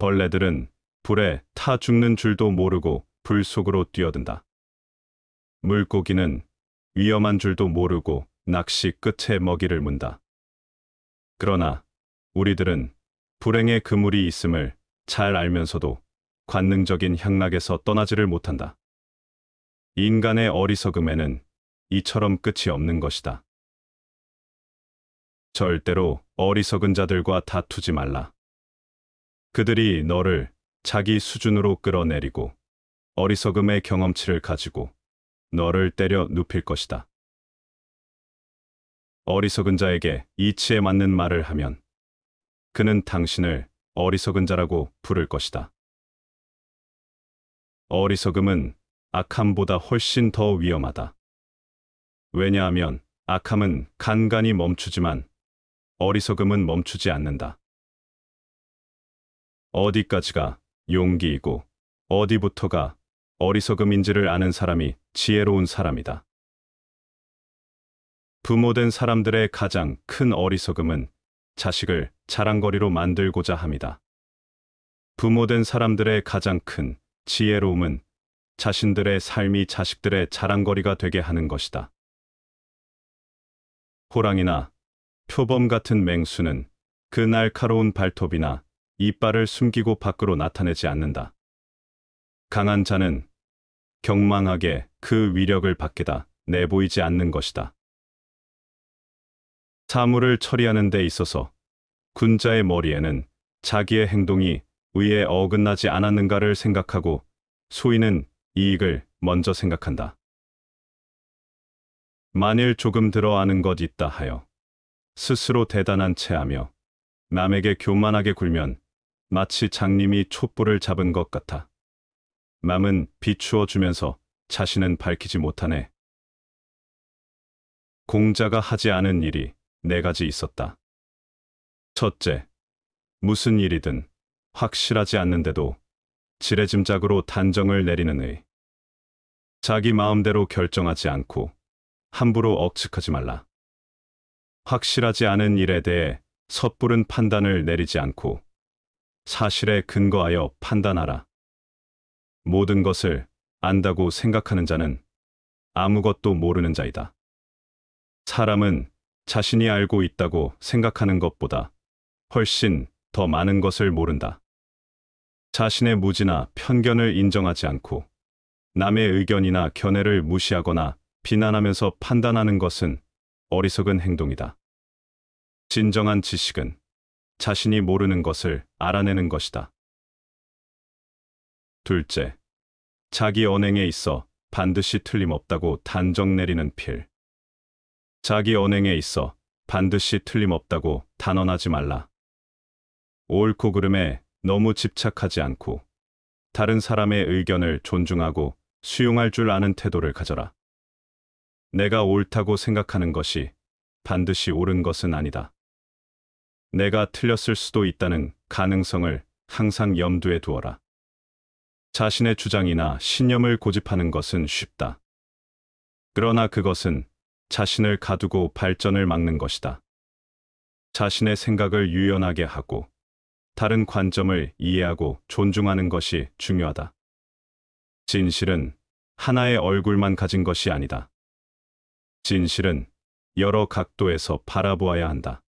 벌레들은 불에 타 죽는 줄도 모르고 불 속으로 뛰어든다. 물고기는 위험한 줄도 모르고 낚시 끝에 먹이를 문다. 그러나 우리들은 불행의 그물이 있음을 잘 알면서도 관능적인 향락에서 떠나지를 못한다. 인간의 어리석음에는 이처럼 끝이 없는 것이다. 절대로 어리석은 자들과 다투지 말라. 그들이 너를 자기 수준으로 끌어내리고 어리석음의 경험치를 가지고 너를 때려 눕힐 것이다. 어리석은 자에게 이치에 맞는 말을 하면 그는 당신을 어리석은 자라고 부를 것이다. 어리석음은 악함보다 훨씬 더 위험하다. 왜냐하면 악함은 간간히 멈추지만 어리석음은 멈추지 않는다. 어디까지가 용기이고 어디부터가 어리석음인지를 아는 사람이 지혜로운 사람이다. 부모된 사람들의 가장 큰 어리석음은 자식을 자랑거리로 만들고자 합니다. 부모된 사람들의 가장 큰 지혜로움은 자신들의 삶이 자식들의 자랑거리가 되게 하는 것이다. 호랑이나 표범 같은 맹수는 그 날카로운 발톱이나 이빨을 숨기고 밖으로 나타내지 않는다. 강한 자는 경망하게 그 위력을 밖에다 내보이지 않는 것이다. 사물을 처리하는 데 있어서 군자의 머리에는 자기의 행동이 의에 어긋나지 않았는가를 생각하고 소인은 이익을 먼저 생각한다. 만일 조금 들어아는 것 있다 하여 스스로 대단한 체하며 남에게 교만하게 굴면 마치 장님이 촛불을 잡은 것 같아. 맘은 비추어 주면서 자신은 밝히지 못하네. 공자가 하지 않은 일이 네 가지 있었다. 첫째, 무슨 일이든 확실하지 않는데도 지레짐작으로 단정을 내리는 의. 자기 마음대로 결정하지 않고 함부로 억측하지 말라. 확실하지 않은 일에 대해 섣부른 판단을 내리지 않고 사실에 근거하여 판단하라. 모든 것을 안다고 생각하는 자는 아무것도 모르는 자이다. 사람은 자신이 알고 있다고 생각하는 것보다 훨씬 더 많은 것을 모른다. 자신의 무지나 편견을 인정하지 않고 남의 의견이나 견해를 무시하거나 비난하면서 판단하는 것은 어리석은 행동이다. 진정한 지식은 자신이 모르는 것을 알아내는 것이다. 둘째, 자기 언행에 있어 반드시 틀림없다고 단정 내리는 필. 자기 언행에 있어 반드시 틀림없다고 단언하지 말라. 옳고 그름에 너무 집착하지 않고 다른 사람의 의견을 존중하고 수용할 줄 아는 태도를 가져라. 내가 옳다고 생각하는 것이 반드시 옳은 것은 아니다. 내가 틀렸을 수도 있다는 가능성을 항상 염두에 두어라. 자신의 주장이나 신념을 고집하는 것은 쉽다. 그러나 그것은 자신을 가두고 발전을 막는 것이다. 자신의 생각을 유연하게 하고 다른 관점을 이해하고 존중하는 것이 중요하다. 진실은 하나의 얼굴만 가진 것이 아니다. 진실은 여러 각도에서 바라보아야 한다.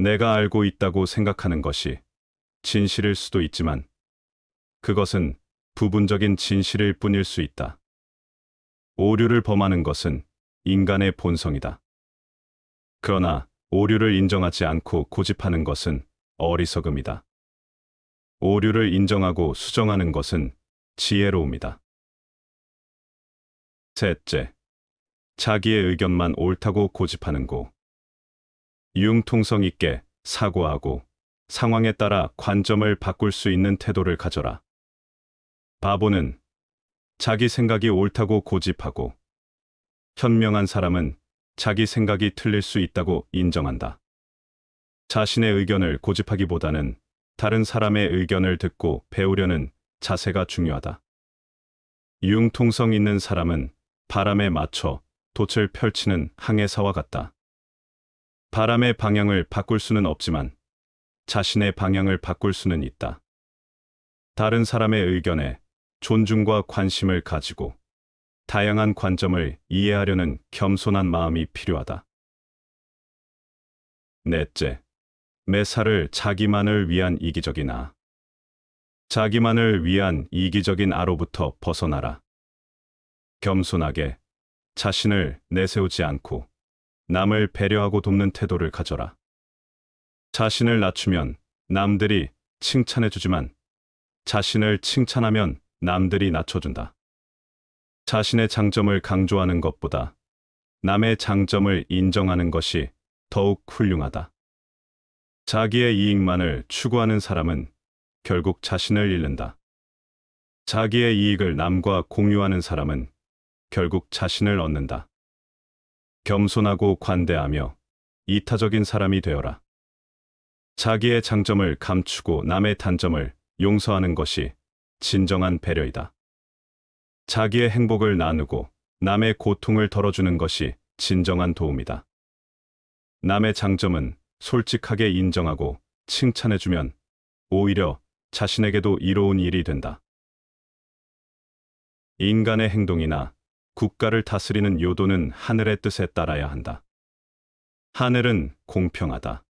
내가 알고 있다고 생각하는 것이 진실일 수도 있지만 그것은 부분적인 진실일 뿐일 수 있다. 오류를 범하는 것은 인간의 본성이다. 그러나 오류를 인정하지 않고 고집하는 것은 어리석음이다. 오류를 인정하고 수정하는 것은 지혜로움이다. 셋째, 자기의 의견만 옳다고 고집하는 고. 융통성 있게 사고하고 상황에 따라 관점을 바꿀 수 있는 태도를 가져라. 바보는 자기 생각이 옳다고 고집하고 현명한 사람은 자기 생각이 틀릴 수 있다고 인정한다. 자신의 의견을 고집하기보다는 다른 사람의 의견을 듣고 배우려는 자세가 중요하다. 융통성 있는 사람은 바람에 맞춰 돛을 펼치는 항해사와 같다. 바람의 방향을 바꿀 수는 없지만 자신의 방향을 바꿀 수는 있다. 다른 사람의 의견에 존중과 관심을 가지고 다양한 관점을 이해하려는 겸손한 마음이 필요하다. 넷째, 매사를 자기만을 위한 이기적이나 자기만을 위한 이기적인 아로부터 벗어나라. 겸손하게 자신을 내세우지 않고 남을 배려하고 돕는 태도를 가져라. 자신을 낮추면 남들이 칭찬해주지만 자신을 칭찬하면 남들이 낮춰준다. 자신의 장점을 강조하는 것보다 남의 장점을 인정하는 것이 더욱 훌륭하다. 자기의 이익만을 추구하는 사람은 결국 자신을 잃는다. 자기의 이익을 남과 공유하는 사람은 결국 자신을 얻는다. 겸손하고 관대하며 이타적인 사람이 되어라. 자기의 장점을 감추고 남의 단점을 용서하는 것이 진정한 배려이다. 자기의 행복을 나누고 남의 고통을 덜어주는 것이 진정한 도움이다. 남의 장점은 솔직하게 인정하고 칭찬해주면 오히려 자신에게도 이로운 일이 된다. 인간의 행동이나 국가를 다스리는 요도는 하늘의 뜻에 따라야 한다. 하늘은 공평하다.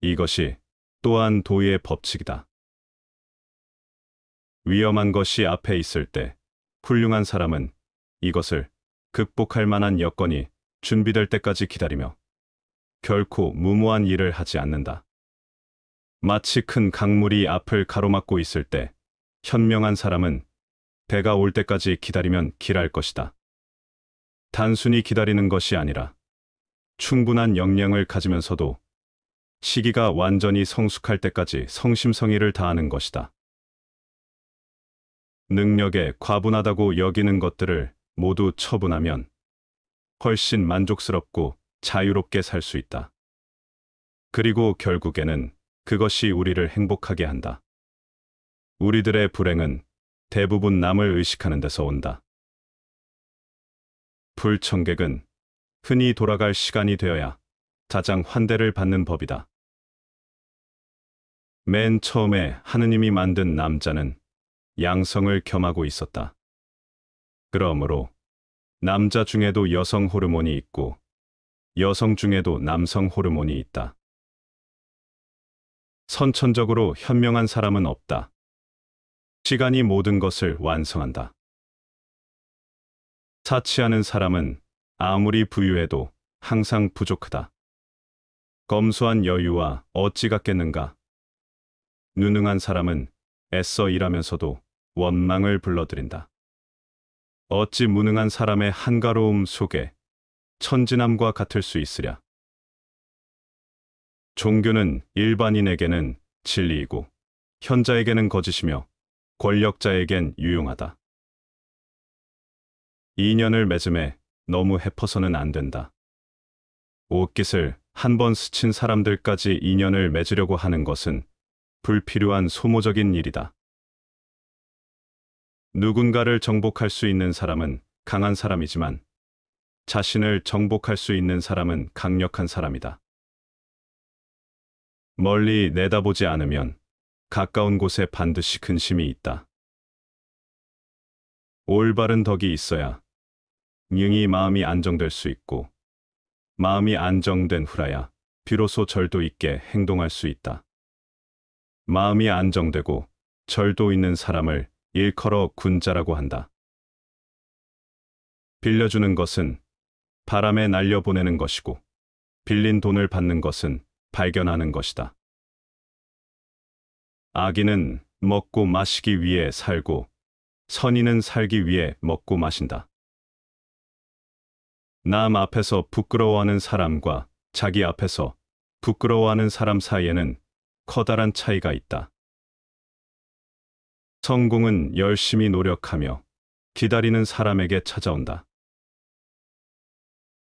이것이 또한 도의 법칙이다. 위험한 것이 앞에 있을 때 훌륭한 사람은 이것을 극복할 만한 여건이 준비될 때까지 기다리며 결코 무모한 일을 하지 않는다. 마치 큰 강물이 앞을 가로막고 있을 때 현명한 사람은 배가 올 때까지 기다리면 길할 것이다. 단순히 기다리는 것이 아니라 충분한 역량을 가지면서도 시기가 완전히 성숙할 때까지 성심성의를 다하는 것이다. 능력에 과분하다고 여기는 것들을 모두 처분하면 훨씬 만족스럽고 자유롭게 살 수 있다. 그리고 결국에는 그것이 우리를 행복하게 한다. 우리들의 불행은 대부분 남을 의식하는 데서 온다. 불청객은 흔히 돌아갈 시간이 되어야 가장 환대를 받는 법이다. 맨 처음에 하느님이 만든 남자는 양성을 겸하고 있었다. 그러므로 남자 중에도 여성 호르몬이 있고 여성 중에도 남성 호르몬이 있다. 선천적으로 현명한 사람은 없다. 시간이 모든 것을 완성한다. 사치하는 사람은 아무리 부유해도 항상 부족하다. 검소한 여유와 어찌 갖겠는가. 누능한 사람은 애써 일하면서도 원망을 불러들인다. 어찌 무능한 사람의 한가로움 속에 천진함과 같을 수 있으랴. 종교는 일반인에게는 진리이고 현자에게는 거짓이며 권력자에겐 유용하다. 인연을 맺음에 너무 헤퍼서는 안 된다. 옷깃을 한 번 스친 사람들까지 인연을 맺으려고 하는 것은 불필요한 소모적인 일이다. 누군가를 정복할 수 있는 사람은 강한 사람이지만 자신을 정복할 수 있는 사람은 강력한 사람이다. 멀리 내다보지 않으면 가까운 곳에 반드시 근심이 있다. 올바른 덕이 있어야 능히 마음이 안정될 수 있고 마음이 안정된 후라야 비로소 절도 있게 행동할 수 있다. 마음이 안정되고 절도 있는 사람을 일컬어 군자라고 한다. 빌려주는 것은 바람에 날려보내는 것이고 빌린 돈을 받는 것은 발견하는 것이다. 악인은 먹고 마시기 위해 살고 선인은 살기 위해 먹고 마신다. 남 앞에서 부끄러워하는 사람과 자기 앞에서 부끄러워하는 사람 사이에는 커다란 차이가 있다. 성공은 열심히 노력하며 기다리는 사람에게 찾아온다.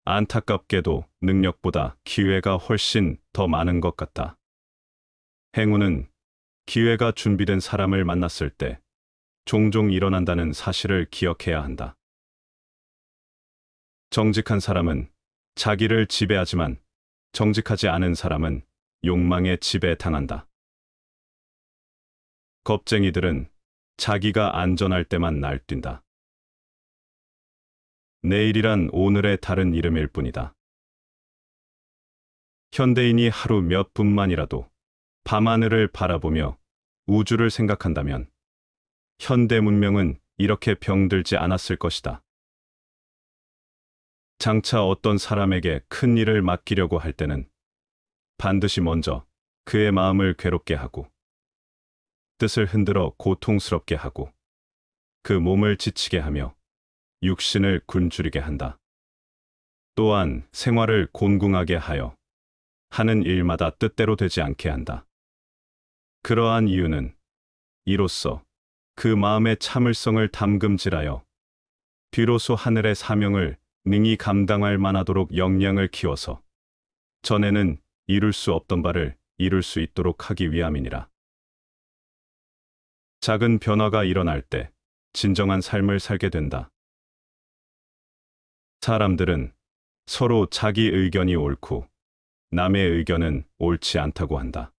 안타깝게도 능력보다 기회가 훨씬 더 많은 것 같다. 행운은 기회가 준비된 사람을 만났을 때 종종 일어난다는 사실을 기억해야 한다. 정직한 사람은 자기를 지배하지만 정직하지 않은 사람은 욕망에 지배당한다. 겁쟁이들은 자기가 안전할 때만 날뛴다. 내일이란 오늘의 다른 이름일 뿐이다. 현대인이 하루 몇 분만이라도 밤하늘을 바라보며 우주를 생각한다면 현대 문명은 이렇게 병들지 않았을 것이다. 장차 어떤 사람에게 큰 일을 맡기려고 할 때는 반드시 먼저 그의 마음을 괴롭게 하고 뜻을 흔들어 고통스럽게 하고 그 몸을 지치게 하며 육신을 굶주리게 한다. 또한 생활을 곤궁하게 하여 하는 일마다 뜻대로 되지 않게 한다. 그러한 이유는 이로써 그 마음의 참을성을 담금질하여 비로소 하늘의 사명을 능히 감당할 만하도록 역량을 키워서 전에는 이룰 수 없던 바를 이룰 수 있도록 하기 위함이니라. 작은 변화가 일어날 때 진정한 삶을 살게 된다. 사람들은 서로 자기 의견이 옳고 남의 의견은 옳지 않다고 한다.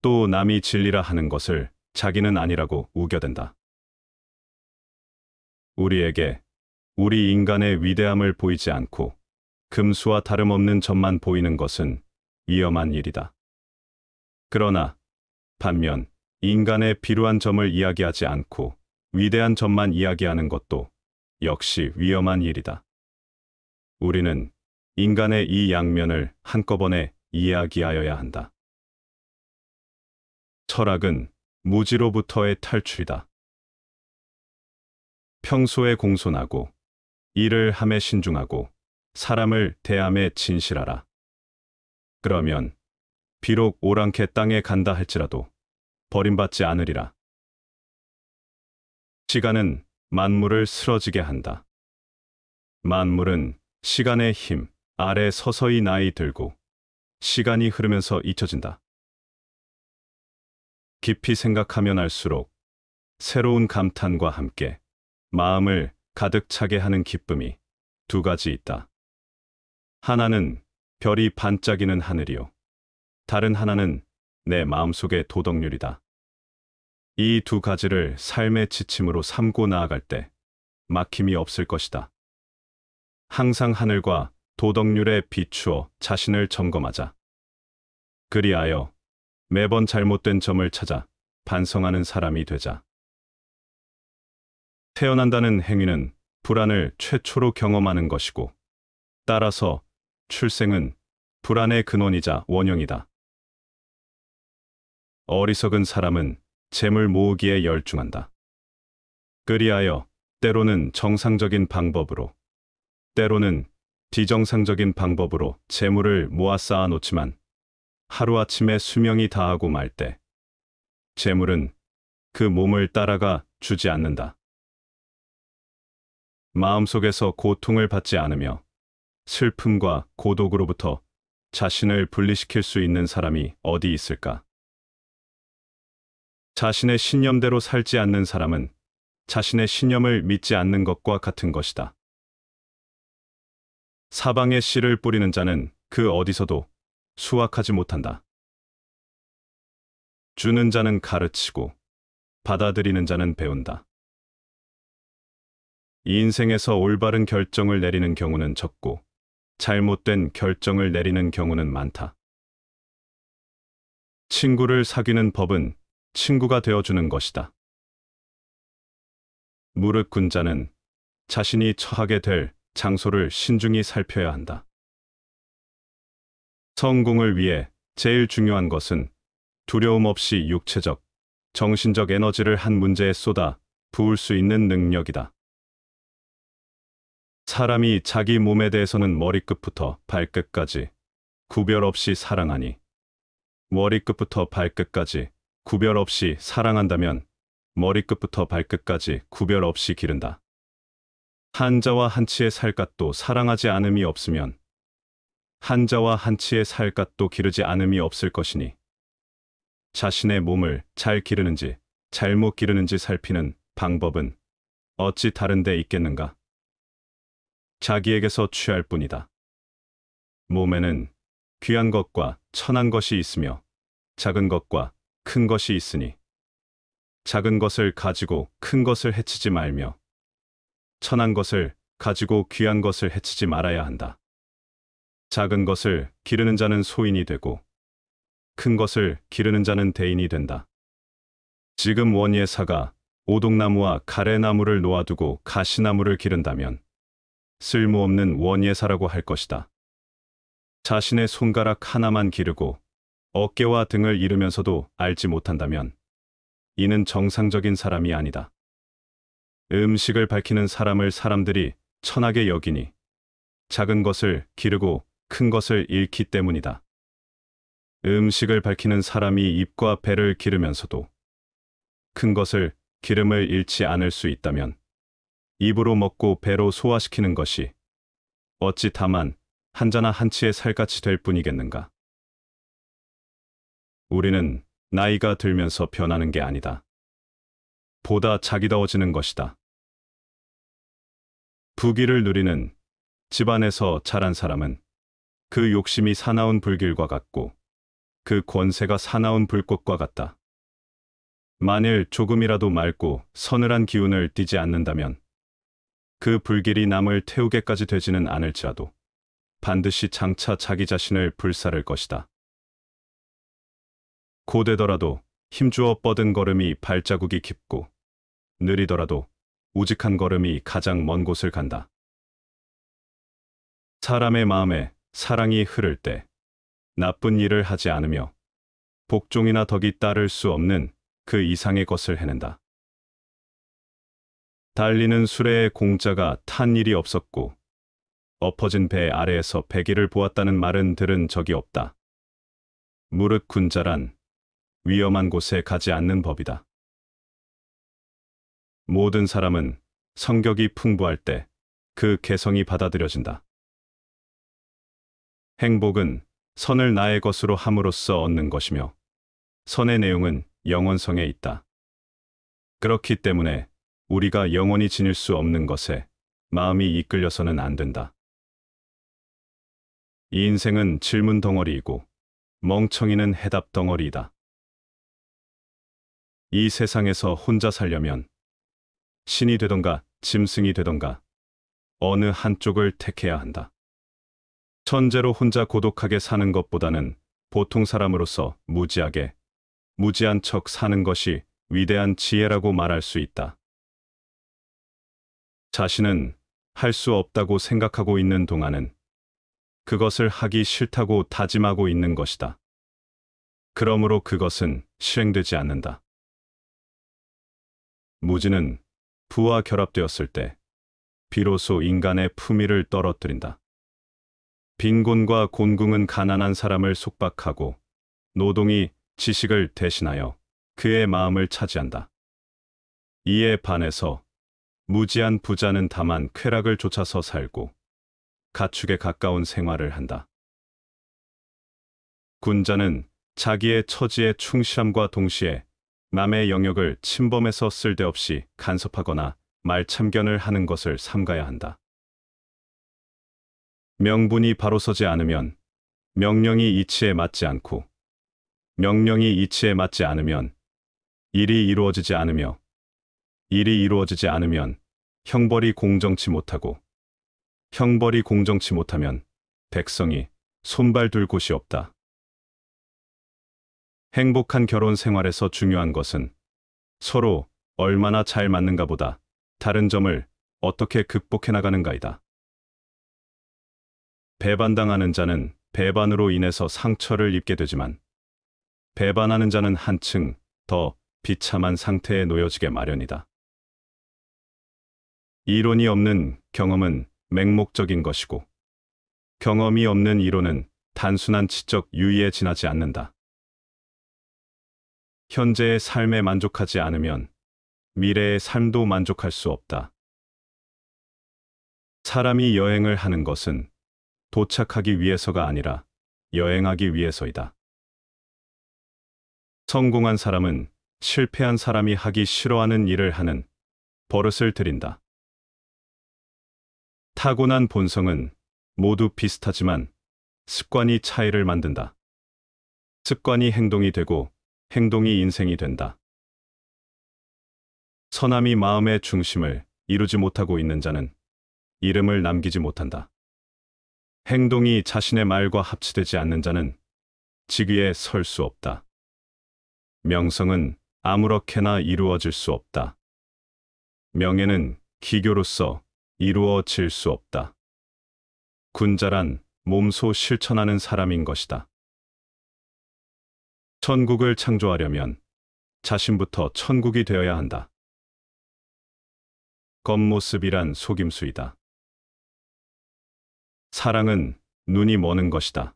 또 남이 진리라 하는 것을 자기는 아니라고 우겨댄다. 우리에게 우리 인간의 위대함을 보이지 않고 금수와 다름없는 점만 보이는 것은 위험한 일이다. 그러나 반면 인간의 비루한 점을 이야기하지 않고 위대한 점만 이야기하는 것도 역시 위험한 일이다. 우리는 인간의 이 양면을 한꺼번에 이야기하여야 한다. 철학은 무지로부터의 탈출이다. 평소에 공손하고 일을 함에 신중하고 사람을 대함에 진실하라. 그러면 비록 오랑캐 땅에 간다 할지라도 버림받지 않으리라. 시간은 만물을 쓰러지게 한다. 만물은 시간의 힘 아래 서서히 나이 들고 시간이 흐르면서 잊혀진다. 깊이 생각하면 알수록 새로운 감탄과 함께 마음을 가득 차게 하는 기쁨이 두 가지 있다. 하나는 별이 반짝이는 하늘이요. 다른 하나는 내 마음속의 도덕률이다. 이 두 가지를 삶의 지침으로 삼고 나아갈 때 막힘이 없을 것이다. 항상 하늘과 도덕률에 비추어 자신을 점검하자. 그리하여 매번 잘못된 점을 찾아 반성하는 사람이 되자. 태어난다는 행위는 불안을 최초로 경험하는 것이고 따라서 출생은 불안의 근원이자 원형이다. 어리석은 사람은 재물 모으기에 열중한다. 그리하여 때로는 정상적인 방법으로 때로는 비정상적인 방법으로 재물을 모아 쌓아놓지만 하루아침에 수명이 다하고 말 때 재물은 그 몸을 따라가 주지 않는다. 마음속에서 고통을 받지 않으며 슬픔과 고독으로부터 자신을 분리시킬 수 있는 사람이 어디 있을까? 자신의 신념대로 살지 않는 사람은 자신의 신념을 믿지 않는 것과 같은 것이다. 사방에 씨를 뿌리는 자는 그 어디서도 수확하지 못한다. 주는 자는 가르치고 받아들이는 자는 배운다. 인생에서 올바른 결정을 내리는 경우는 적고 잘못된 결정을 내리는 경우는 많다. 친구를 사귀는 법은 친구가 되어주는 것이다. 무릇 군자는 자신이 처하게 될 장소를 신중히 살펴야 한다. 성공을 위해 제일 중요한 것은 두려움 없이 육체적, 정신적 에너지를 한 문제에 쏟아 부을 수 있는 능력이다. 사람이 자기 몸에 대해서는 머리끝부터 발끝까지 구별 없이 사랑하니 머리끝부터 발끝까지 구별 없이 사랑한다면 머리끝부터 발끝까지 구별 없이 기른다. 한자와 한치의 살갗도 사랑하지 않음이 없으면 한자와 한치의 살갗도 기르지 않음이 없을 것이니 자신의 몸을 잘 기르는지 잘못 기르는지 살피는 방법은 어찌 다른 데 있겠는가? 자기에게서 취할 뿐이다. 몸에는 귀한 것과 천한 것이 있으며 작은 것과 큰 것이 있으니 작은 것을 가지고 큰 것을 해치지 말며 천한 것을 가지고 귀한 것을 해치지 말아야 한다. 작은 것을 기르는 자는 소인이 되고 큰 것을 기르는 자는 대인이 된다. 지금 원예사가 오동나무와 가래나무를 놓아두고 가시나무를 기른다면 쓸모없는 원예사라고 할 것이다. 자신의 손가락 하나만 기르고 어깨와 등을 잃으면서도 알지 못한다면 이는 정상적인 사람이 아니다. 음식을 밝히는 사람을 사람들이 천하게 여기니 작은 것을 기르고 큰 것을 잃기 때문이다. 음식을 밝히는 사람이 입과 배를 기르면서도 큰 것을 기름을 잃지 않을 수 있다면 입으로 먹고 배로 소화시키는 것이 어찌 다만 한자나 한치의 살갗이 될 뿐이겠는가. 우리는 나이가 들면서 변하는 게 아니다. 보다 자기다워지는 것이다. 부귀를 누리는 집안에서 자란 사람은 그 욕심이 사나운 불길과 같고 그 권세가 사나운 불꽃과 같다. 만일 조금이라도 맑고 서늘한 기운을 띠지 않는다면 그 불길이 남을 태우게까지 되지는 않을지라도 반드시 장차 자기 자신을 불사를 것이다. 고되더라도 힘주어 뻗은 걸음이 발자국이 깊고 느리더라도 우직한 걸음이 가장 먼 곳을 간다. 사람의 마음에 사랑이 흐를 때 나쁜 일을 하지 않으며 복종이나 덕이 따를 수 없는 그 이상의 것을 해낸다. 달리는 수레의 공자가 탄 일이 없었고 엎어진 배 아래에서 배기를 보았다는 말은 들은 적이 없다. 무릇 군자란 위험한 곳에 가지 않는 법이다. 모든 사람은 성격이 풍부할 때 그 개성이 받아들여진다. 행복은 선을 나의 것으로 함으로써 얻는 것이며 선의 내용은 영원성에 있다. 그렇기 때문에 우리가 영원히 지닐 수 없는 것에 마음이 이끌려서는 안 된다. 이 인생은 질문 덩어리이고 멍청이는 해답 덩어리이다. 이 세상에서 혼자 살려면 신이 되던가 짐승이 되던가 어느 한쪽을 택해야 한다. 천재로 혼자 고독하게 사는 것보다는 보통 사람으로서 무지하게, 무지한 척 사는 것이 위대한 지혜라고 말할 수 있다. 자신은 할 수 없다고 생각하고 있는 동안은 그것을 하기 싫다고 다짐하고 있는 것이다. 그러므로 그것은 실행되지 않는다. 무지는 부와 결합되었을 때 비로소 인간의 품위를 떨어뜨린다. 빈곤과 곤궁은 가난한 사람을 속박하고 노동이 지식을 대신하여 그의 마음을 차지한다. 이에 반해서 무지한 부자는 다만 쾌락을 쫓아서 살고 가축에 가까운 생활을 한다. 군자는 자기의 처지에 충실함과 동시에 남의 영역을 침범해서 쓸데없이 간섭하거나 말참견을 하는 것을 삼가야 한다. 명분이 바로 서지 않으면 명령이 이치에 맞지 않고 명령이 이치에 맞지 않으면 일이 이루어지지 않으며 일이 이루어지지 않으면 형벌이 공정치 못하고 형벌이 공정치 못하면 백성이 손발 둘 곳이 없다. 행복한 결혼 생활에서 중요한 것은 서로 얼마나 잘 맞는가 보다 다른 점을 어떻게 극복해 나가는가이다. 배반당하는 자는 배반으로 인해서 상처를 입게 되지만 배반하는 자는 한층 더 비참한 상태에 놓여지게 마련이다. 이론이 없는 경험은 맹목적인 것이고 경험이 없는 이론은 단순한 지적 유의에 지나지 않는다. 현재의 삶에 만족하지 않으면 미래의 삶도 만족할 수 없다. 사람이 여행을 하는 것은 도착하기 위해서가 아니라 여행하기 위해서이다. 성공한 사람은 실패한 사람이 하기 싫어하는 일을 하는 버릇을 들인다. 타고난 본성은 모두 비슷하지만 습관이 차이를 만든다. 습관이 행동이 되고 행동이 인생이 된다. 선함이 마음의 중심을 이루지 못하고 있는 자는 이름을 남기지 못한다. 행동이 자신의 말과 합치되지 않는 자는 직위에 설 수 없다. 명성은 아무렇게나 이루어질 수 없다. 명예는 기교로서 이루어질 수 없다. 군자란 몸소 실천하는 사람인 것이다. 천국을 창조하려면 자신부터 천국이 되어야 한다. 겉모습이란 속임수이다. 사랑은 눈이 머는 것이다.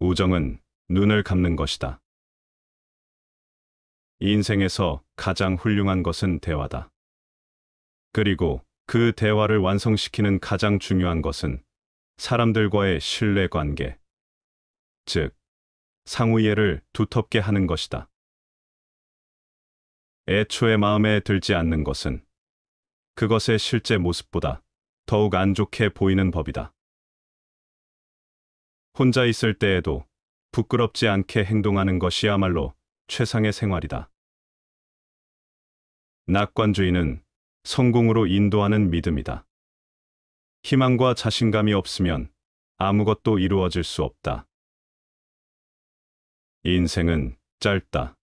우정은 눈을 감는 것이다. 인생에서 가장 훌륭한 것은 대화다. 그리고 그 대화를 완성시키는 가장 중요한 것은 사람들과의 신뢰 관계, 즉상우이해를 두텁게 하는 것이다. 애초에 마음에 들지 않는 것은 그것의 실제 모습보다 더욱 안 좋게 보이는 법이다. 혼자 있을 때에도 부끄럽지 않게 행동하는 것이야말로 최상의 생활이다. 낙관주의는 성공으로 인도하는 믿음이다. 희망과 자신감이 없으면 아무것도 이루어질 수 없다. 인생은 짧다.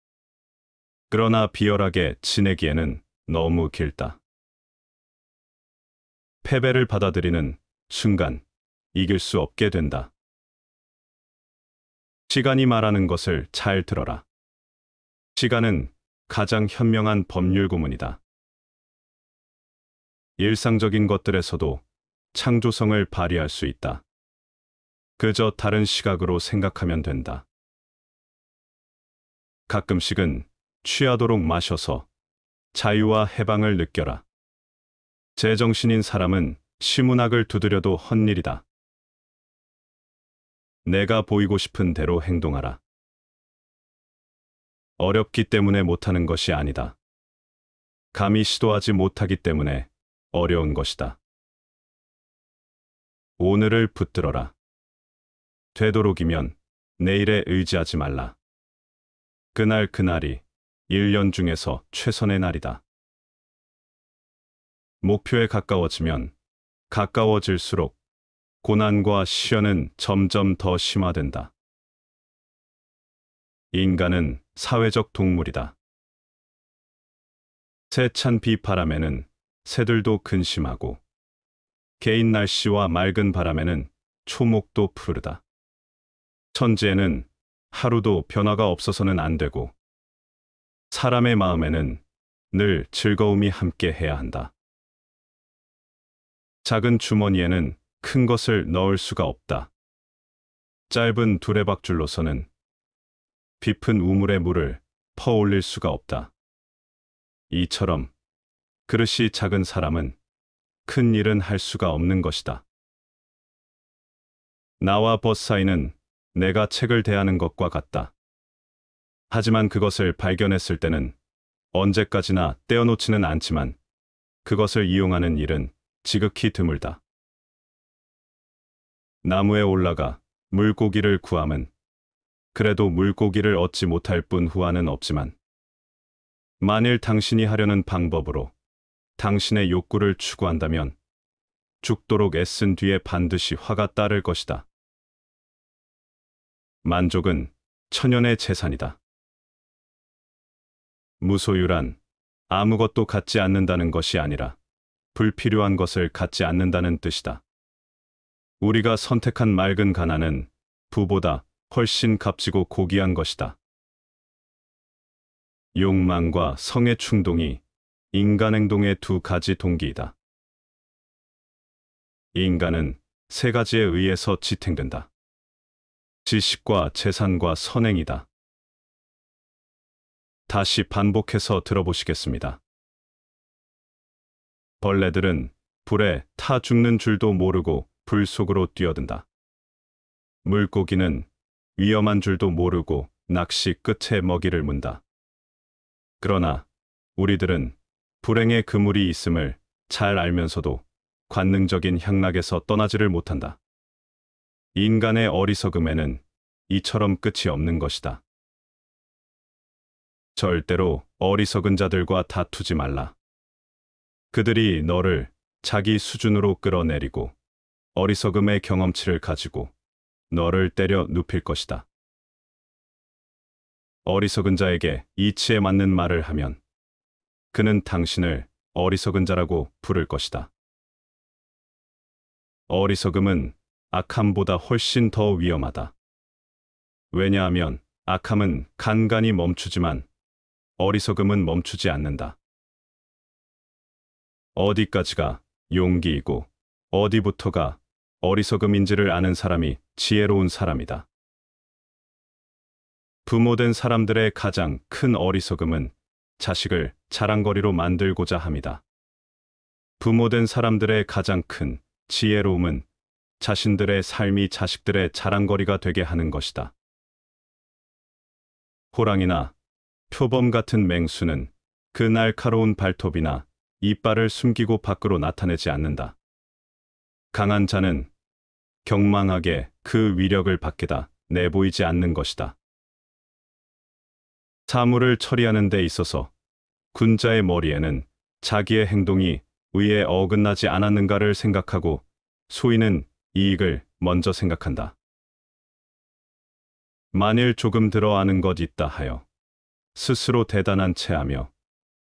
그러나 비열하게 지내기에는 너무 길다. 패배를 받아들이는 순간 이길 수 없게 된다. 시간이 말하는 것을 잘 들어라. 시간은 가장 현명한 법률 고문이다. 일상적인 것들에서도 창조성을 발휘할 수 있다. 그저 다른 시각으로 생각하면 된다. 가끔씩은 취하도록 마셔서 자유와 해방을 느껴라. 제정신인 사람은 시문학을 두드려도 헛일이다. 내가 보이고 싶은 대로 행동하라. 어렵기 때문에 못하는 것이 아니다. 감히 시도하지 못하기 때문에 어려운 것이다. 오늘을 붙들어라. 되도록이면 내일에 의지하지 말라. 그날 그날이 1년 중에서 최선의 날이다. 목표에 가까워지면 가까워질수록 고난과 시련은 점점 더 심화된다. 인간은 사회적 동물이다. 세찬 비바람에는 새들도 근심하고 개인 날씨와 맑은 바람에는 초목도 푸르다. 천지에는 하루도 변화가 없어서는 안 되고 사람의 마음에는 늘 즐거움이 함께 해야 한다. 작은 주머니에는 큰 것을 넣을 수가 없다. 짧은 두레박줄로서는 깊은 우물의 물을 퍼올릴 수가 없다. 이처럼 그릇이 작은 사람은 큰 일은 할 수가 없는 것이다. 나와 벗 사이는 내가 책을 대하는 것과 같다. 하지만 그것을 발견했을 때는 언제까지나 떼어놓지는 않지만 그것을 이용하는 일은 지극히 드물다. 나무에 올라가 물고기를 구함은 그래도 물고기를 얻지 못할 뿐 후화는 없지만 만일 당신이 하려는 방법으로 당신의 욕구를 추구한다면 죽도록 애쓴 뒤에 반드시 화가 따를 것이다. 만족은 천연의 재산이다. 무소유란 아무것도 갖지 않는다는 것이 아니라 불필요한 것을 갖지 않는다는 뜻이다. 우리가 선택한 맑은 가난은 부보다 훨씬 값지고 고귀한 것이다. 욕망과 성의 충동이 인간 행동의 두 가지 동기이다. 인간은 세 가지에 의해서 지탱된다. 지식과 재산과 선행이다. 다시 반복해서 들어보시겠습니다. 벌레들은 불에 타 죽는 줄도 모르고 불 속으로 뛰어든다. 물고기는 위험한 줄도 모르고 낚시 끝에 먹이를 문다. 그러나 우리들은 불행의 그물이 있음을 잘 알면서도 관능적인 향락에서 떠나지를 못한다. 인간의 어리석음에는 이처럼 끝이 없는 것이다. 절대로 어리석은 자들과 다투지 말라. 그들이 너를 자기 수준으로 끌어내리고 어리석음의 경험치를 가지고 너를 때려 눕힐 것이다. 어리석은 자에게 이치에 맞는 말을 하면 그는 당신을 어리석은 자라고 부를 것이다. 어리석음은 악함보다 훨씬 더 위험하다. 왜냐하면 악함은 간간히 멈추지만 어리석음은 멈추지 않는다. 어디까지가 용기이고 어디부터가 어리석음인지를 아는 사람이 지혜로운 사람이다. 부모된 사람들의 가장 큰 어리석음은 자식을 자랑거리로 만들고자 합니다. 부모된 사람들의 가장 큰 지혜로움은 자신들의 삶이 자식들의 자랑거리가 되게 하는 것이다. 호랑이나 표범 같은 맹수는 그 날카로운 발톱이나 이빨을 숨기고 밖으로 나타내지 않는다. 강한 자는 경망하게 그 위력을 밖에다 내보이지 않는 것이다. 사물을 처리하는 데 있어서 군자의 머리에는 자기의 행동이 의에 어긋나지 않았는가를 생각하고 소인은 이익을 먼저 생각한다. 만일 조금 들어 아는 것 있다 하여 스스로 대단한 체하며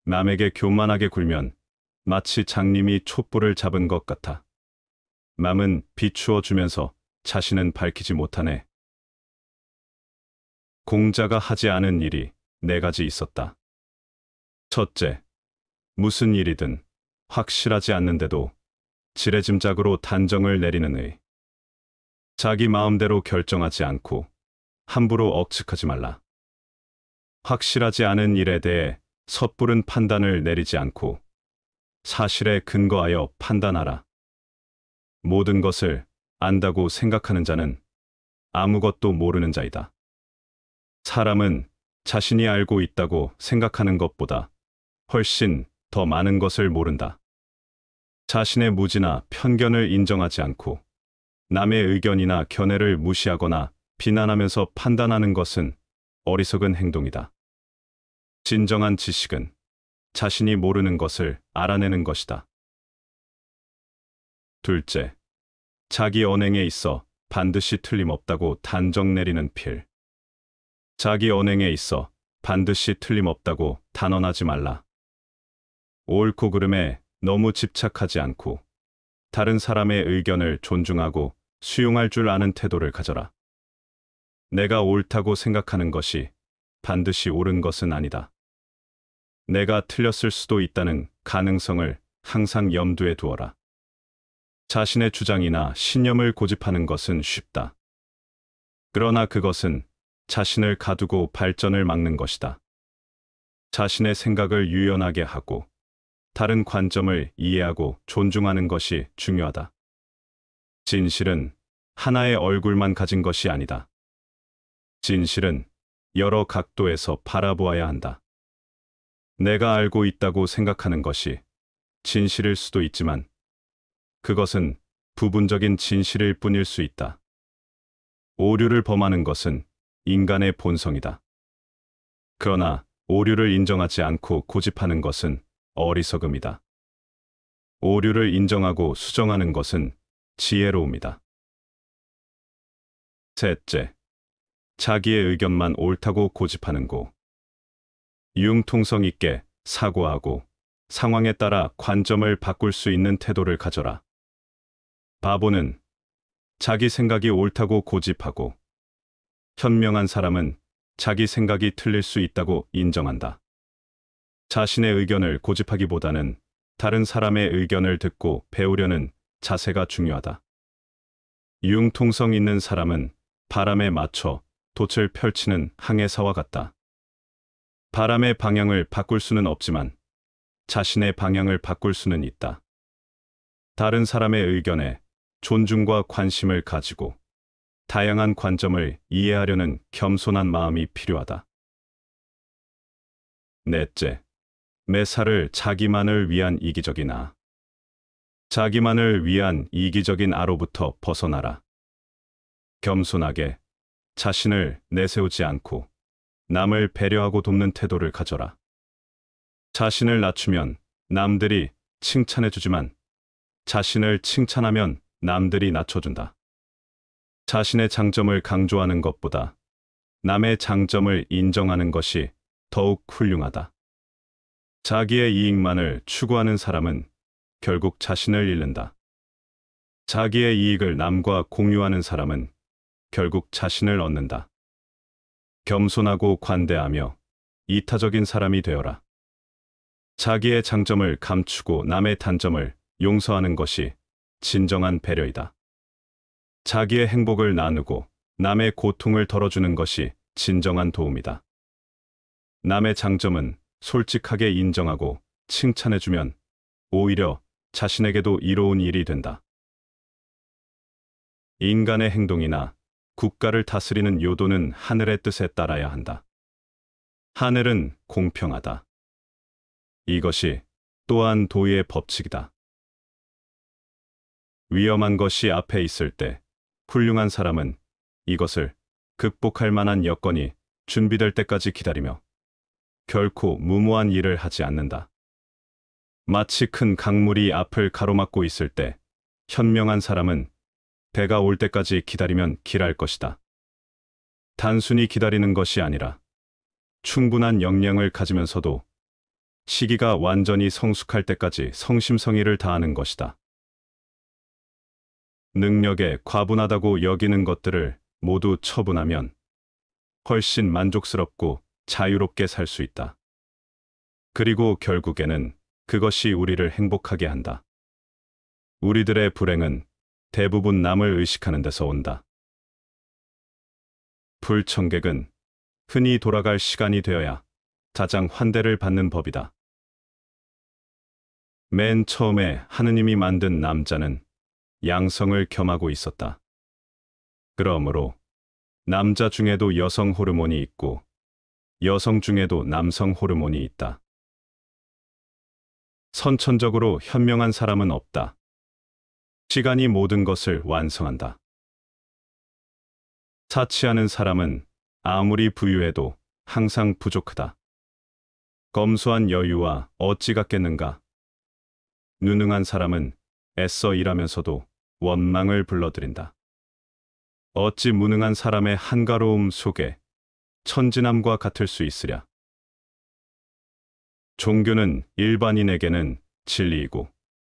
남에게 교만하게 굴면 마치 장님이 촛불을 잡은 것 같아. 맘은 비추어 주면서 자신은 밝히지 못하네. 공자가 하지 않은 일이 네 가지 있었다. 첫째, 무슨 일이든 확실하지 않는데도 지레짐작으로 단정을 내리는 의. 자기 마음대로 결정하지 않고 함부로 억측하지 말라. 확실하지 않은 일에 대해 섣부른 판단을 내리지 않고 사실에 근거하여 판단하라. 모든 것을 안다고 생각하는 자는 아무것도 모르는 자이다. 사람은 자신이 알고 있다고 생각하는 것보다 훨씬 더 많은 것을 모른다. 자신의 무지나 편견을 인정하지 않고 남의 의견이나 견해를 무시하거나 비난하면서 판단하는 것은 어리석은 행동이다. 진정한 지식은 자신이 모르는 것을 알아내는 것이다. 둘째, 자기 언행에 있어 반드시 틀림없다고 단정 내리는 필. 자기 언행에 있어 반드시 틀림없다고 단언하지 말라. 옳고 그름에 너무 집착하지 않고 다른 사람의 의견을 존중하고 수용할 줄 아는 태도를 가져라. 내가 옳다고 생각하는 것이 반드시 옳은 것은 아니다. 내가 틀렸을 수도 있다는 가능성을 항상 염두에 두어라. 자신의 주장이나 신념을 고집하는 것은 쉽다. 그러나 그것은 자신을 가두고 발전을 막는 것이다. 자신의 생각을 유연하게 하고 다른 관점을 이해하고 존중하는 것이 중요하다. 진실은 하나의 얼굴만 가진 것이 아니다. 진실은 여러 각도에서 바라보아야 한다. 내가 알고 있다고 생각하는 것이 진실일 수도 있지만 그것은 부분적인 진실일 뿐일 수 있다. 오류를 범하는 것은 인간의 본성이다. 그러나 오류를 인정하지 않고 고집하는 것은 어리석음이다. 오류를 인정하고 수정하는 것은 지혜로움이다. 셋째, 자기의 의견만 옳다고 고집하는 고. 융통성 있게 사고하고 상황에 따라 관점을 바꿀 수 있는 태도를 가져라. 바보는 자기 생각이 옳다고 고집하고 현명한 사람은 자기 생각이 틀릴 수 있다고 인정한다. 자신의 의견을 고집하기보다는 다른 사람의 의견을 듣고 배우려는 자세가 중요하다. 융통성 있는 사람은 바람에 맞춰 돛을 펼치는 항해사와 같다. 바람의 방향을 바꿀 수는 없지만 자신의 방향을 바꿀 수는 있다. 다른 사람의 의견에 존중과 관심을 가지고 다양한 관점을 이해하려는 겸손한 마음이 필요하다. 넷째, 매사를 자기만을 위한 이기적인 아. 자기만을 위한 이기적인 아로부터 벗어나라. 겸손하게 자신을 내세우지 않고 남을 배려하고 돕는 태도를 가져라. 자신을 낮추면 남들이 칭찬해주지만 자신을 칭찬하면 남들이 낮춰준다. 자신의 장점을 강조하는 것보다 남의 장점을 인정하는 것이 더욱 훌륭하다. 자기의 이익만을 추구하는 사람은 결국 자신을 잃는다. 자기의 이익을 남과 공유하는 사람은 결국 자신을 얻는다. 겸손하고 관대하며 이타적인 사람이 되어라. 자기의 장점을 감추고 남의 단점을 용서하는 것이 진정한 배려이다. 자기의 행복을 나누고 남의 고통을 덜어주는 것이 진정한 도움이다. 남의 장점은 솔직하게 인정하고 칭찬해주면 오히려 자신에게도 이로운 일이 된다. 인간의 행동이나 국가를 다스리는 요도는 하늘의 뜻에 따라야 한다. 하늘은 공평하다. 이것이 또한 도의 법칙이다. 위험한 것이 앞에 있을 때 훌륭한 사람은 이것을 극복할 만한 여건이 준비될 때까지 기다리며 결코 무모한 일을 하지 않는다. 마치 큰 강물이 앞을 가로막고 있을 때 현명한 사람은 배가 올 때까지 기다리면 길할 것이다. 단순히 기다리는 것이 아니라 충분한 역량을 가지면서도 시기가 완전히 성숙할 때까지 성심성의를 다하는 것이다. 능력에 과분하다고 여기는 것들을 모두 처분하면 훨씬 만족스럽고 자유롭게 살 수 있다. 그리고 결국에는 그것이 우리를 행복하게 한다. 우리들의 불행은 대부분 남을 의식하는 데서 온다. 불청객은 흔히 돌아갈 시간이 되어야 가장 환대를 받는 법이다. 맨 처음에 하느님이 만든 남자는 양성을 겸하고 있었다. 그러므로 남자 중에도 여성 호르몬이 있고 여성 중에도 남성 호르몬이 있다. 선천적으로 현명한 사람은 없다. 시간이 모든 것을 완성한다. 사치하는 사람은 아무리 부유해도 항상 부족하다. 검소한 여유와 어찌 갖겠는가. 누능한 사람은 애써 일하면서도 원망을 불러들인다. 어찌 무능한 사람의 한가로움 속에 천진함과 같을 수 있으랴. 종교는 일반인에게는 진리이고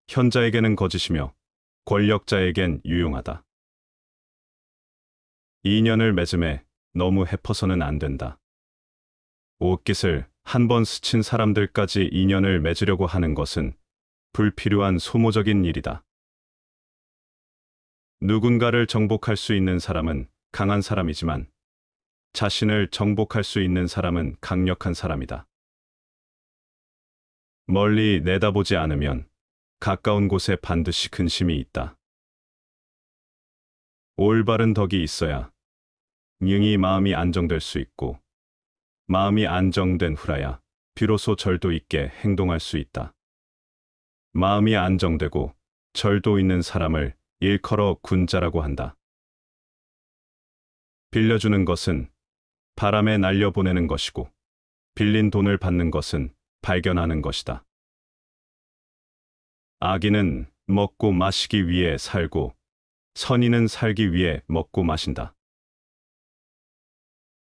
현자에게는 거짓이며 권력자에겐 유용하다. 인연을 맺음에 너무 헤퍼서는 안 된다. 옷깃을 한 번 스친 사람들까지 인연을 맺으려고 하는 것은 불필요한 소모적인 일이다. 누군가를 정복할 수 있는 사람은 강한 사람이지만 자신을 정복할 수 있는 사람은 강력한 사람이다. 멀리 내다보지 않으면 가까운 곳에 반드시 근심이 있다. 올바른 덕이 있어야 능히 마음이 안정될 수 있고 마음이 안정된 후라야 비로소 절도 있게 행동할 수 있다. 마음이 안정되고 절도 있는 사람을 일컬어 군자라고 한다. 빌려주는 것은 바람에 날려보내는 것이고 빌린 돈을 받는 것은 발견하는 것이다. 악인은 먹고 마시기 위해 살고 선인은 살기 위해 먹고 마신다.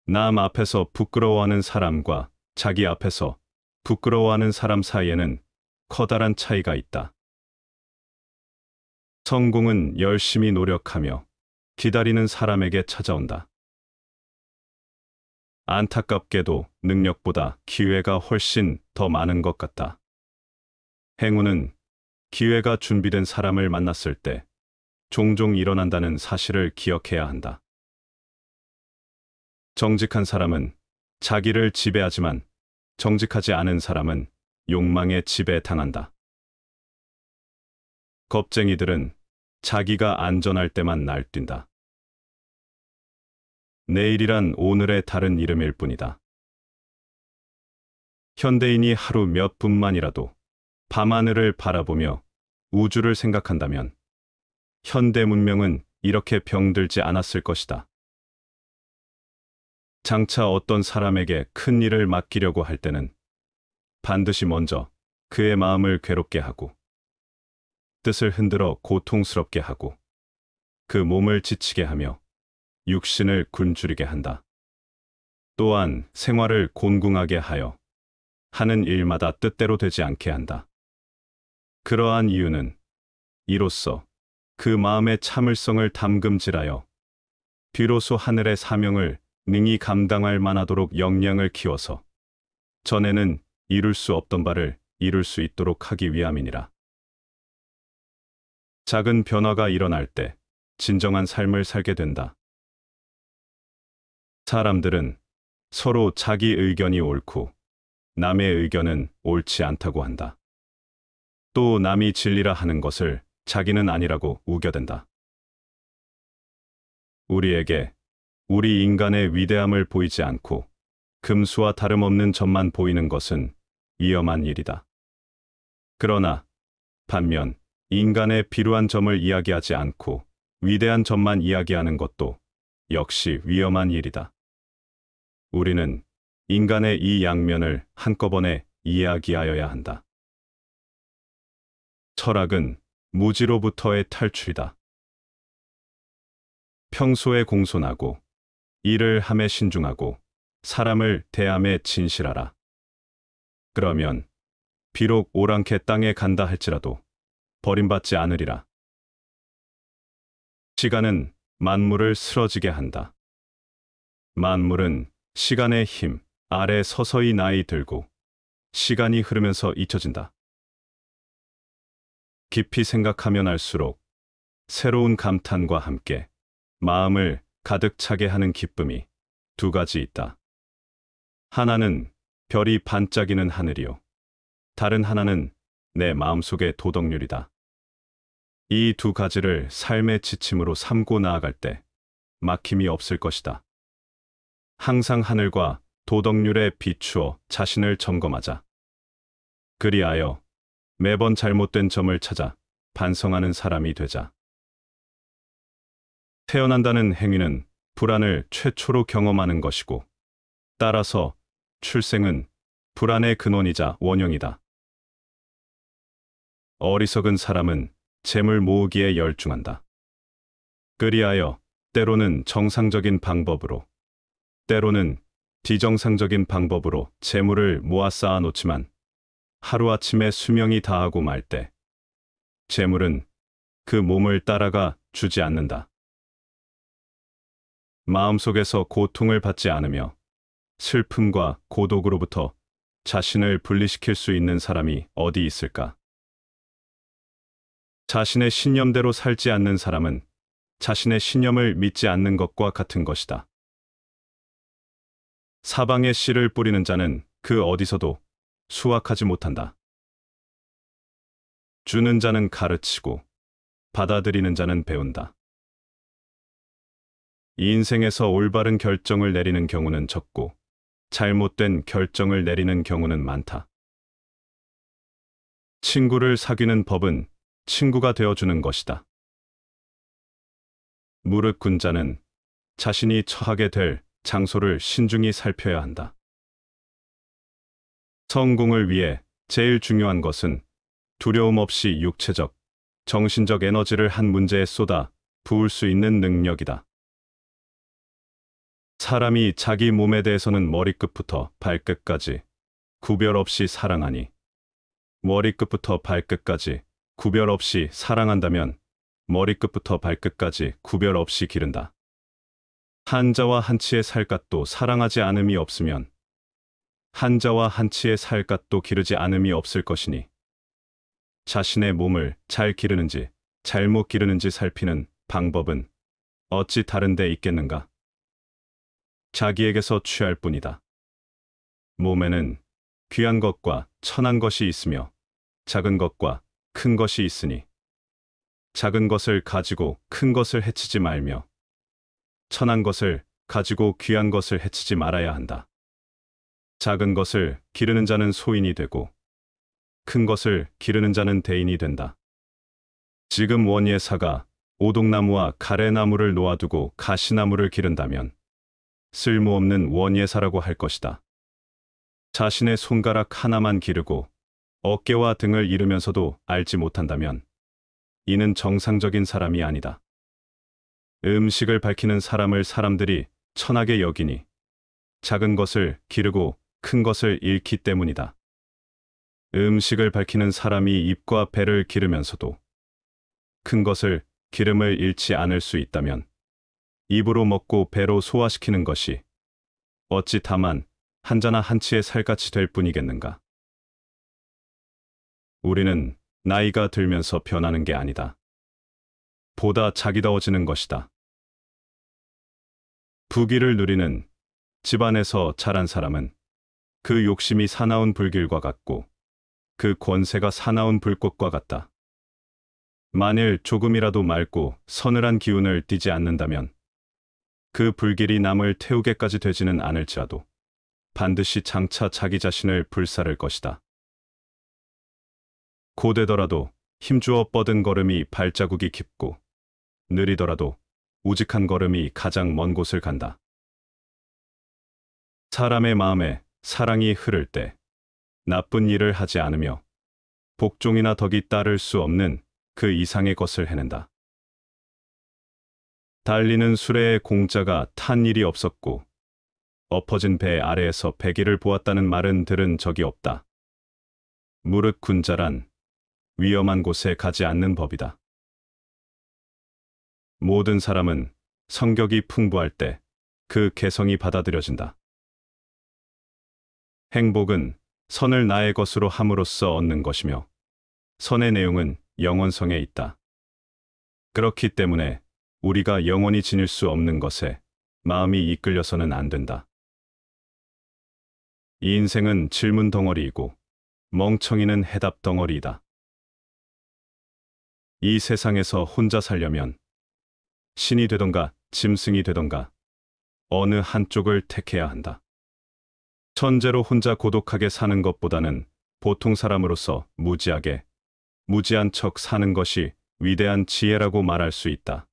남 앞에서 부끄러워하는 사람과 자기 앞에서 부끄러워하는 사람 사이에는 커다란 차이가 있다. 성공은 열심히 노력하며 기다리는 사람에게 찾아온다. 안타깝게도 능력보다 기회가 훨씬 더 많은 것 같다. 행운은 기회가 준비된 사람을 만났을 때 종종 일어난다는 사실을 기억해야 한다. 정직한 사람은 자기를 지배하지만 정직하지 않은 사람은 욕망에 지배당한다. 겁쟁이들은 자기가 안전할 때만 날뛴다. 내일이란 오늘의 다른 이름일 뿐이다. 현대인이 하루 몇 분만이라도 밤하늘을 바라보며 우주를 생각한다면 현대 문명은 이렇게 병들지 않았을 것이다. 장차 어떤 사람에게 큰 일을 맡기려고 할 때는 반드시 먼저 그의 마음을 괴롭게 하고 뜻을 흔들어 고통스럽게 하고 그 몸을 지치게 하며 육신을 굶주리게 한다. 또한 생활을 곤궁하게 하여 하는 일마다 뜻대로 되지 않게 한다. 그러한 이유는 이로써 그 마음의 참을성을 담금질하여 비로소 하늘의 사명을 능히 감당할 만하도록 역량을 키워서 전에는 이룰 수 없던 바를 이룰 수 있도록 하기 위함이니라. 작은 변화가 일어날 때 진정한 삶을 살게 된다. 사람들은 서로 자기 의견이 옳고 남의 의견은 옳지 않다고 한다. 또 남이 진리라 하는 것을 자기는 아니라고 우겨댄다. 우리에게 우리 인간의 위대함을 보이지 않고 금수와 다름없는 점만 보이는 것은 위험한 일이다. 그러나 반면 인간의 비루한 점을 이야기하지 않고 위대한 점만 이야기하는 것도 역시 위험한 일이다. 우리는 인간의 이 양면을 한꺼번에 이야기하여야 한다. 철학은 무지로부터의 탈출이다. 평소에 공손하고 일을 함에 신중하고 사람을 대함에 진실하라. 그러면 비록 오랑캐 땅에 간다 할지라도 버림받지 않으리라. 시간은 만물을 쓰러지게 한다. 만물은 시간의 힘 아래 서서히 나이 들고 시간이 흐르면서 잊혀진다. 깊이 생각하면 알수록 새로운 감탄과 함께 마음을 가득 차게 하는 기쁨이 두 가지 있다. 하나는 별이 반짝이는 하늘이요. 다른 하나는 내 마음속의 도덕률이다. 이 두 가지를 삶의 지침으로 삼고 나아갈 때 막힘이 없을 것이다. 항상 하늘과 도덕률에 비추어 자신을 점검하자. 그리하여 매번 잘못된 점을 찾아 반성하는 사람이 되자. 태어난다는 행위는 불안을 최초로 경험하는 것이고 따라서 출생은 불안의 근원이자 원형이다. 어리석은 사람은 재물 모으기에 열중한다. 그리하여 때로는 정상적인 방법으로 때로는 비정상적인 방법으로 재물을 모아 쌓아놓지만 하루아침에 수명이 다하고 말 때 재물은 그 몸을 따라가 주지 않는다. 마음속에서 고통을 받지 않으며 슬픔과 고독으로부터 자신을 분리시킬 수 있는 사람이 어디 있을까? 자신의 신념대로 살지 않는 사람은 자신의 신념을 믿지 않는 것과 같은 것이다. 사방에 씨를 뿌리는 자는 그 어디서도 수확하지 못한다. 주는 자는 가르치고 받아들이는 자는 배운다. 인생에서 올바른 결정을 내리는 경우는 적고 잘못된 결정을 내리는 경우는 많다. 친구를 사귀는 법은 친구가 되어주는 것이다. 무릇 군자는 자신이 처하게 될 장소를 신중히 살펴야 한다. 성공을 위해 제일 중요한 것은 두려움 없이 육체적, 정신적 에너지를 한 문제에 쏟아 부을 수 있는 능력이다. 사람이 자기 몸에 대해서는 머리끝부터 발끝까지 구별 없이 사랑하니 머리끝부터 발끝까지 구별 없이 사랑한다면 머리끝부터 발끝까지 구별 없이 기른다. 한자와 한치의 살갗도 사랑하지 않음이 없으면 한자와 한치의 살갗도 기르지 않음이 없을 것이니 자신의 몸을 잘 기르는지 잘못 기르는지 살피는 방법은 어찌 다른 데 있겠는가? 자기에게서 취할 뿐이다. 몸에는 귀한 것과 천한 것이 있으며 작은 것과 큰 것이 있으니 작은 것을 가지고 큰 것을 해치지 말며 천한 것을 가지고 귀한 것을 해치지 말아야 한다. 작은 것을 기르는 자는 소인이 되고 큰 것을 기르는 자는 대인이 된다. 지금 원예사가 오동나무와 가래나무를 놓아두고 가시나무를 기른다면 쓸모없는 원예사라고 할 것이다. 자신의 손가락 하나만 기르고 어깨와 등을 잃으면서도 알지 못한다면 이는 정상적인 사람이 아니다. 음식을 밝히는 사람을 사람들이 천하게 여기니 작은 것을 기르고 큰 것을 잃기 때문이다. 음식을 밝히는 사람이 입과 배를 기르면서도 큰 것을 기름을 잃지 않을 수 있다면 입으로 먹고 배로 소화시키는 것이 어찌 다만 한자나 한치의 살갗이 될 뿐이겠는가. 우리는 나이가 들면서 변하는 게 아니다. 보다 자기다워지는 것이다. 부귀를 누리는 집안에서 자란 사람은 그 욕심이 사나운 불길과 같고 그 권세가 사나운 불꽃과 같다. 만일 조금이라도 맑고 서늘한 기운을 띠지 않는다면 그 불길이 남을 태우게까지 되지는 않을지라도 반드시 장차 자기 자신을 불사를 것이다. 고되더라도 힘주어 뻗은 걸음이 발자국이 깊고 느리더라도 우직한 걸음이 가장 먼 곳을 간다. 사람의 마음에 사랑이 흐를 때 나쁜 일을 하지 않으며 복종이나 덕이 따를 수 없는 그 이상의 것을 해낸다. 달리는 수레의 공자가 탄 일이 없었고 엎어진 배 아래에서 배기를 보았다는 말은 들은 적이 없다. 무릇 군자란 위험한 곳에 가지 않는 법이다. 모든 사람은 성격이 풍부할 때 그 개성이 받아들여진다. 행복은 선을 나의 것으로 함으로써 얻는 것이며 선의 내용은 영원성에 있다. 그렇기 때문에 우리가 영원히 지닐 수 없는 것에 마음이 이끌려서는 안 된다. 이 인생은 질문 덩어리이고 멍청이는 해답 덩어리이다. 이 세상에서 혼자 살려면 신이 되던가 짐승이 되던가 어느 한쪽을 택해야 한다. 천재로 혼자 고독하게 사는 것보다는 보통 사람으로서 무지하게, 무지한 척 사는 것이 위대한 지혜라고 말할 수 있다.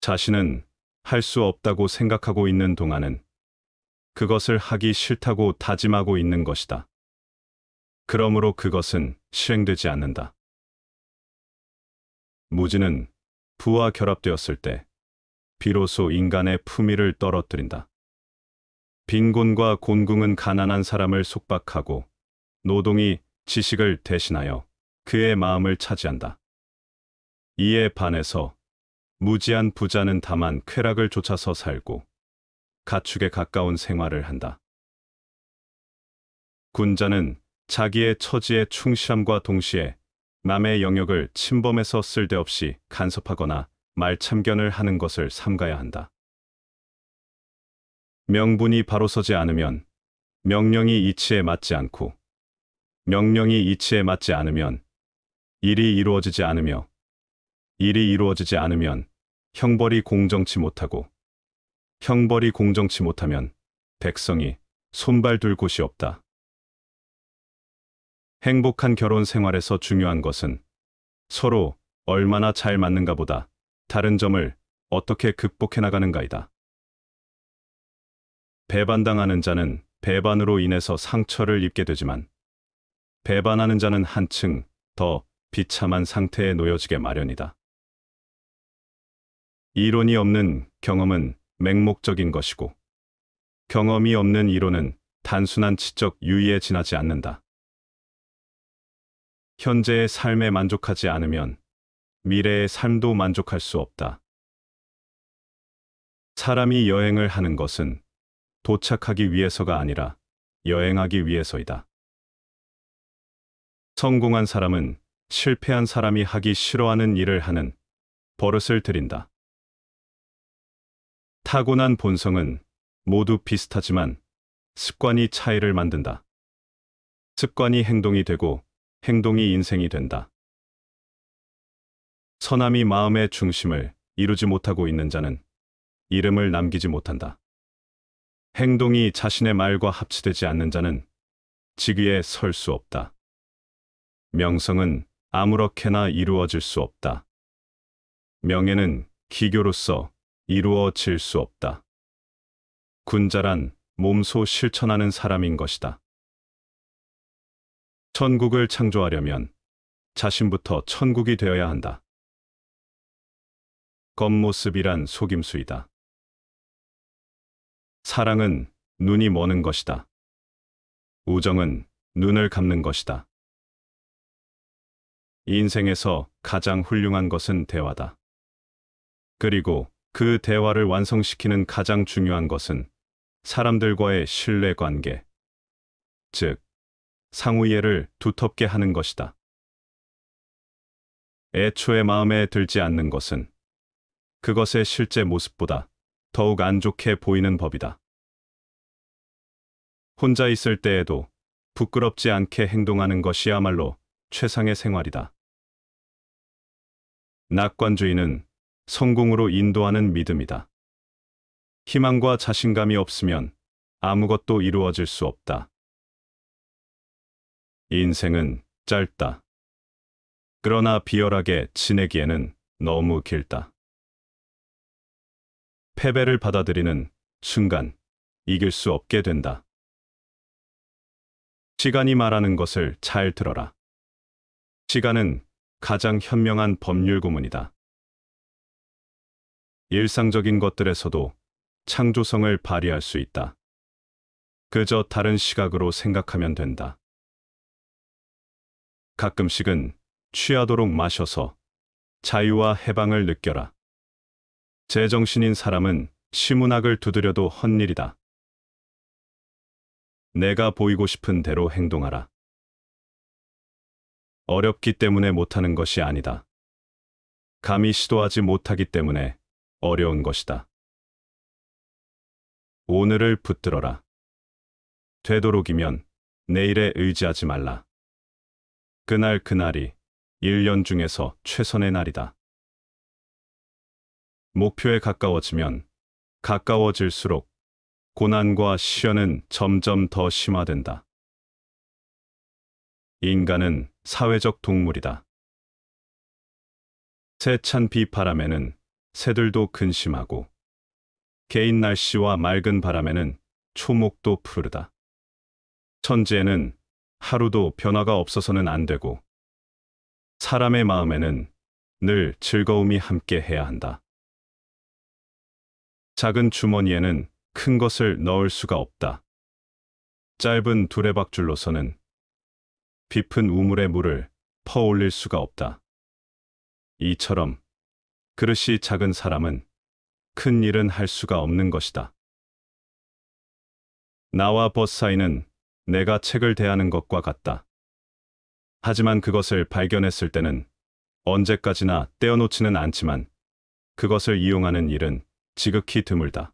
자신은 할 수 없다고 생각하고 있는 동안은 그것을 하기 싫다고 다짐하고 있는 것이다. 그러므로 그것은 실행되지 않는다. 무지는 부와 결합되었을 때 비로소 인간의 품위를 떨어뜨린다. 빈곤과 곤궁은 가난한 사람을 속박하고 노동이 지식을 대신하여 그의 마음을 차지한다. 이에 반해서 무지한 부자는 다만 쾌락을 쫓아서 살고 가축에 가까운 생활을 한다. 군자는 자기의 처지에 충실함과 동시에 남의 영역을 침범해서 쓸데없이 간섭하거나 말참견을 하는 것을 삼가야 한다. 명분이 바로 서지 않으면 명령이 이치에 맞지 않고 명령이 이치에 맞지 않으면 일이 이루어지지 않으며 일이 이루어지지 않으면 형벌이 공정치 못하고 형벌이 공정치 못하면 백성이 손발 둘 곳이 없다. 행복한 결혼 생활에서 중요한 것은 서로 얼마나 잘 맞는가 보다 다른 점을 어떻게 극복해 나가는가이다. 배반당하는 자는 배반으로 인해서 상처를 입게 되지만 배반하는 자는 한층 더 비참한 상태에 놓여지게 마련이다. 이론이 없는 경험은 맹목적인 것이고 경험이 없는 이론은 단순한 지적 유의에 지나지 않는다. 현재의 삶에 만족하지 않으면 미래의 삶도 만족할 수 없다. 사람이 여행을 하는 것은 도착하기 위해서가 아니라 여행하기 위해서이다. 성공한 사람은 실패한 사람이 하기 싫어하는 일을 하는 버릇을 들인다. 타고난 본성은 모두 비슷하지만 습관이 차이를 만든다. 습관이 행동이 되고 행동이 인생이 된다. 선함이 마음의 중심을 이루지 못하고 있는 자는 이름을 남기지 못한다. 행동이 자신의 말과 합치되지 않는 자는 직위에 설 수 없다. 명성은 아무렇게나 이루어질 수 없다. 명예는 기교로서 이루어질 수 없다. 군자란 몸소 실천하는 사람인 것이다. 천국을 창조하려면 자신부터 천국이 되어야 한다. 겉모습이란 속임수이다. 사랑은 눈이 머는 것이다. 우정은 눈을 감는 것이다. 인생에서 가장 훌륭한 것은 대화다. 그리고 그 대화를 완성시키는 가장 중요한 것은 사람들과의 신뢰관계, 즉 상우이해를 두텁게 하는 것이다. 애초에 마음에 들지 않는 것은 그것의 실제 모습보다 더욱 안 좋게 보이는 법이다. 혼자 있을 때에도 부끄럽지 않게 행동하는 것이야말로 최상의 생활이다. 낙관주의는 성공으로 인도하는 믿음이다. 희망과 자신감이 없으면 아무것도 이루어질 수 없다. 인생은 짧다. 그러나 비열하게 지내기에는 너무 길다. 패배를 받아들이는 순간 이길 수 없게 된다. 시간이 말하는 것을 잘 들어라. 시간은 가장 현명한 법률 구문이다. 일상적인 것들에서도 창조성을 발휘할 수 있다. 그저 다른 시각으로 생각하면 된다. 가끔씩은 취하도록 마셔서 자유와 해방을 느껴라. 제정신인 사람은 시문학을 두드려도 헛일이다. 내가 보이고 싶은 대로 행동하라. 어렵기 때문에 못하는 것이 아니다. 감히 시도하지 못하기 때문에 어려운 것이다. 오늘을 붙들어라. 되도록이면 내일에 의지하지 말라. 그날 그날이 1년 중에서 최선의 날이다. 목표에 가까워지면 가까워질수록 고난과 시련은 점점 더 심화된다. 인간은 사회적 동물이다. 세찬 비바람에는 새들도 근심하고 개인 날씨와 맑은 바람에는 초목도 푸르다. 천지에는 하루도 변화가 없어서는 안 되고 사람의 마음에는 늘 즐거움이 함께 해야 한다. 작은 주머니에는 큰 것을 넣을 수가 없다. 짧은 두레박줄로서는 깊은 우물의 물을 퍼올릴 수가 없다. 이처럼 그릇이 작은 사람은 큰 일은 할 수가 없는 것이다. 나와 벗 사이는 내가 책을 대하는 것과 같다. 하지만 그것을 발견했을 때는 언제까지나 떼어놓지는 않지만 그것을 이용하는 일은 지극히 드물다.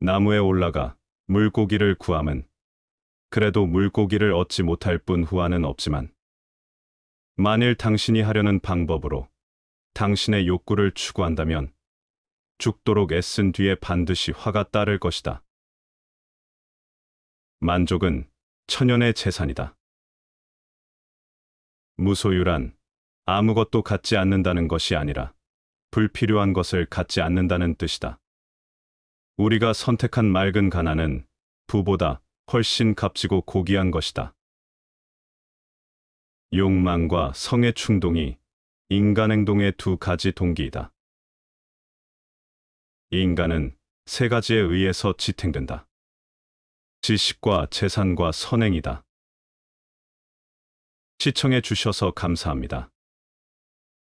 나무에 올라가 물고기를 구함은 그래도 물고기를 얻지 못할 뿐 후화는 없지만 만일 당신이 하려는 방법으로 당신의 욕구를 추구한다면 죽도록 애쓴 뒤에 반드시 화가 따를 것이다. 만족은 천연의 재산이다. 무소유란 아무것도 갖지 않는다는 것이 아니라 불필요한 것을 갖지 않는다는 뜻이다. 우리가 선택한 맑은 가난은 부보다 훨씬 값지고 고귀한 것이다. 욕망과 성의 충동이 인간 행동의 두 가지 동기이다. 인간은 세 가지에 의해서 지탱된다. 지식과 재산과 선행이다. 시청해 주셔서 감사합니다.